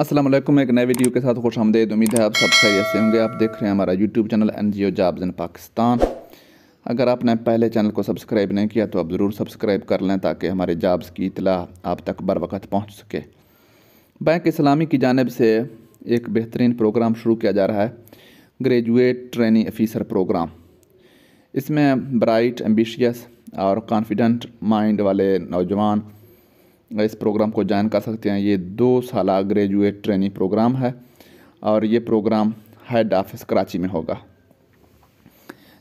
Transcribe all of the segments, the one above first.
असलम एक नए वीडियो के साथ खुश आमदेद उम्मीद है आप सब सही से होंगे आप देख रहे हैं हमारा YouTube channel N G O jobs in Pakistan अगर आपने पहले चैनल को सब्सक्राइब नहीं किया तो आप ज़रूर सब्सक्राइब कर लें ताकि हमारे जाब्स की इतला आप तक बर वक्त पहुँच सके बैंक इस्लामी की जानब से एक बेहतरीन प्रोग्राम शुरू किया जा रहा है ग्रेजुएट ट्रेनिंग अफीसर प्रोग्राम इसमें ब्राइट एम्बिशियस और कॉन्फिडेंट माइंड वाले नौजवान इस प्रोग्राम को ज्वाइन कर सकते हैं ये दो साल ग्रेजुएट ट्रेनिंग प्रोग्राम है और ये प्रोग्राम हेड ऑफिस कराची में होगा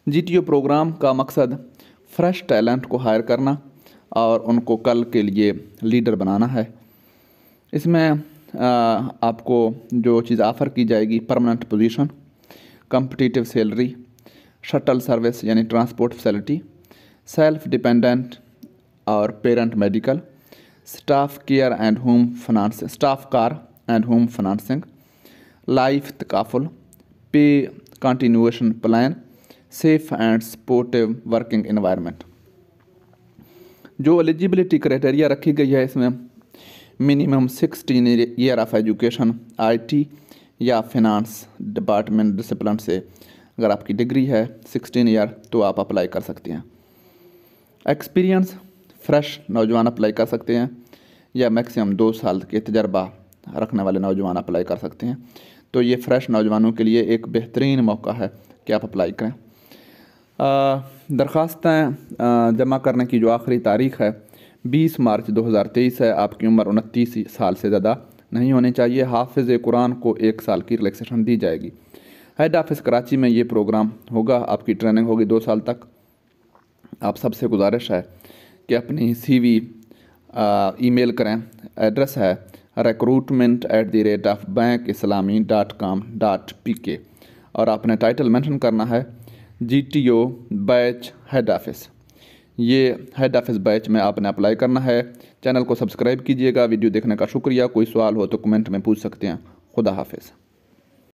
जीटीओ प्रोग्राम का मकसद फ्रेश टैलेंट को हायर करना और उनको कल के लिए लीडर बनाना है इसमें आपको जो चीज़ ऑफ़र की जाएगी permanent position competitive salary shuttle service यानी ट्रांसपोर्ट फैसिलिटी सेल्फ डिपेंडेंट और parent medical staff care and home finance staff car and home financing life तकाफुल pay continuation plan safe and supportive working environment जो eligibility criteria रखी गई है इसमें minimum sixteen year of education IT या finance department discipline से अगर आपकी डिग्री है सिक्सटीन ईयर तो आप अप्लाई कर सकते हैं एक्सपीरियंस फ्रेश नौजवान अप्लाई कर सकते हैं या मैक्सिमम दो साल के तजर्बा रखने वाले नौजवान अप्लाई कर सकते हैं तो ये फ्रेश नौजवानों के लिए एक बेहतरीन मौका है कि आप अप्लाई करें दरख्वास्तें जमा करने की जो आखिरी तारीख है 20 मार्च 2023 है आपकी उम्र उनतीस साल से ज़्यादा नहीं होनी चाहिए हाफिज़ कुरान को एक साल की रिलेक्सेशन दी जाएगी हेड ऑफिस कराची में ये प्रोग्राम होगा आपकी ट्रेनिंग होगी दो साल तक आप सबसे गुजारिश है कि अपनी सीवी ईमेल करें एड्रेस है recruitment at the rate of bank Islami dot com dot P K और आपने टाइटल मेंशन करना है G T O batch head office ये हेड ऑफिस बैच में आपने अप्लाई करना है चैनल को सब्सक्राइब कीजिएगा वीडियो देखने का शुक्रिया कोई सवाल हो तो कमेंट में पूछ सकते हैं खुदा हाफिज़